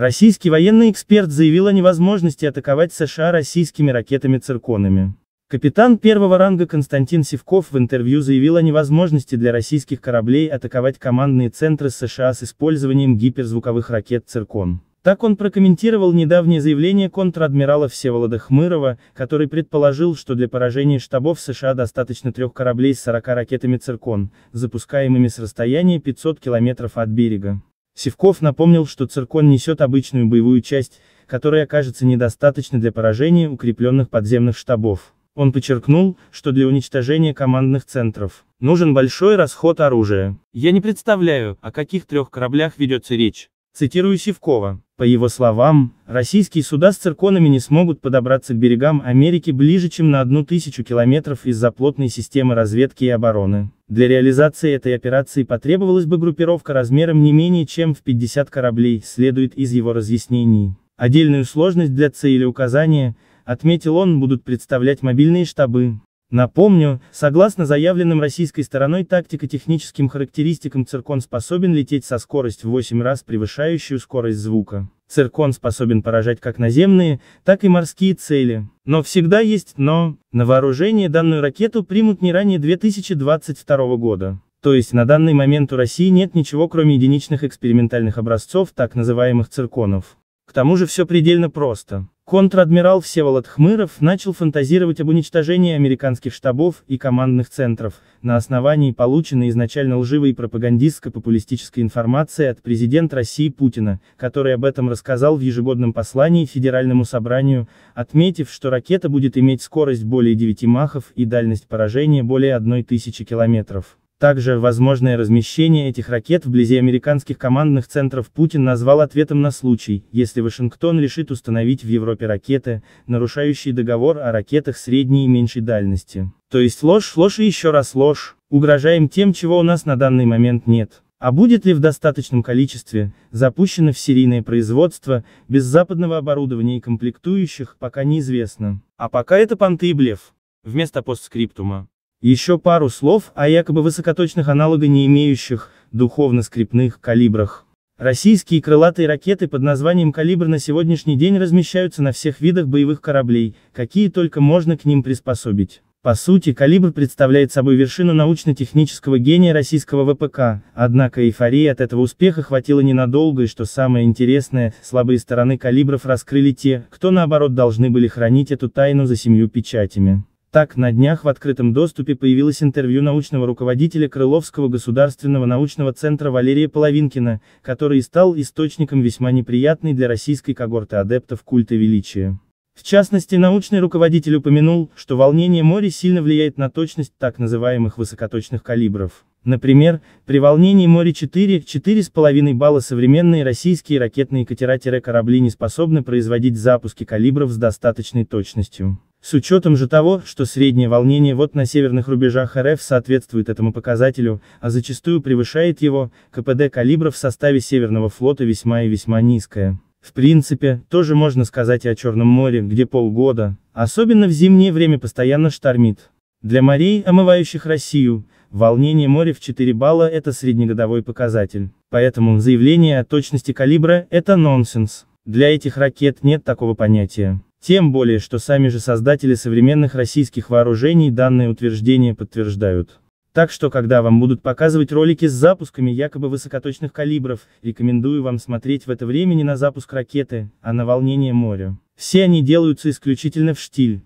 Российский военный эксперт заявил о невозможности атаковать США российскими ракетами-цирконами. Капитан первого ранга Константин Сивков в интервью заявил о невозможности для российских кораблей атаковать командные центры США с использованием гиперзвуковых ракет «Циркон». Так он прокомментировал недавнее заявление контр-адмирала Всеволода Хмырова, который предположил, что для поражения штабов США достаточно трех кораблей с 40 ракетами «Циркон», запускаемыми с расстояния 500 километров от берега. Сивков напомнил, что циркон несет обычную боевую часть, которая окажется недостаточно для поражения укрепленных подземных штабов. Он подчеркнул, что для уничтожения командных центров нужен большой расход оружия. Я не представляю, о каких трех кораблях ведется речь. Цитирую Сивкова. По его словам, российские суда с цирконами не смогут подобраться к берегам Америки ближе, чем на одну тысячу километров из-за плотной системы разведки и обороны. Для реализации этой операции потребовалась бы группировка размером не менее чем в 50 кораблей, следует из его разъяснений. Отдельную сложность для цели указания, отметил он, будут представлять мобильные штабы, Напомню, согласно заявленным российской стороной тактико-техническим характеристикам циркон способен лететь со скоростью в 8 раз превышающую скорость звука. Циркон способен поражать как наземные, так и морские цели. Но всегда есть «но». На вооружение данную ракету примут не ранее 2022 года. То есть на данный момент у России нет ничего кроме единичных экспериментальных образцов так называемых цирконов. К тому же все предельно просто. Контр-адмирал Всеволод Хмыров начал фантазировать об уничтожении американских штабов и командных центров, на основании полученной изначально лживой пропагандистско-популистической информации от президента России Путина, который об этом рассказал в ежегодном послании Федеральному собранию, отметив, что ракета будет иметь скорость более 9 махов и дальность поражения более 1000 километров. Также, возможное размещение этих ракет вблизи американских командных центров Путин назвал ответом на случай, если Вашингтон решит установить в Европе ракеты, нарушающие договор о ракетах средней и меньшей дальности. То есть ложь, ложь и еще раз ложь, угрожаем тем, чего у нас на данный момент нет. А будет ли в достаточном количестве, запущено в серийное производство, без западного оборудования и комплектующих, пока неизвестно. А пока это понты и блеф. Вместо постскриптума. Еще пару слов о якобы высокоточных аналога не имеющих, духовно-скрипных, калибрах. Российские крылатые ракеты под названием «Калибр» на сегодняшний день размещаются на всех видах боевых кораблей, какие только можно к ним приспособить. По сути, «Калибр» представляет собой вершину научно-технического гения российского ВПК, однако эйфории от этого успеха хватило ненадолго и что самое интересное, слабые стороны «Калибров» раскрыли те, кто наоборот должны были хранить эту тайну за семью печатями. Так, на днях в открытом доступе появилось интервью научного руководителя Крыловского государственного научного центра Валерия Половинкина, который стал источником весьма неприятной для российской когорты адептов культа величия. В частности, научный руководитель упомянул, что волнение моря сильно влияет на точность так называемых высокоточных калибров. Например, при волнении моря 4, 4,5 балла современные российские ракетные катера-корабли не способны производить запуски калибров с достаточной точностью. С учетом же того, что среднее волнение вот на северных рубежах РФ соответствует этому показателю, а зачастую превышает его, КПД калибра в составе Северного флота весьма и весьма низкое. В принципе, тоже можно сказать и о Черном море, где полгода, особенно в зимнее время постоянно штормит. Для морей, омывающих Россию, волнение моря в 4 балла – это среднегодовой показатель. Поэтому заявление о точности калибра – это нонсенс. Для этих ракет нет такого понятия. Тем более, что сами же создатели современных российских вооружений данные утверждения подтверждают. Так что когда вам будут показывать ролики с запусками якобы высокоточных калибров, рекомендую вам смотреть в это время не на запуск ракеты, а на волнение моря. Все они делаются исключительно в штиль.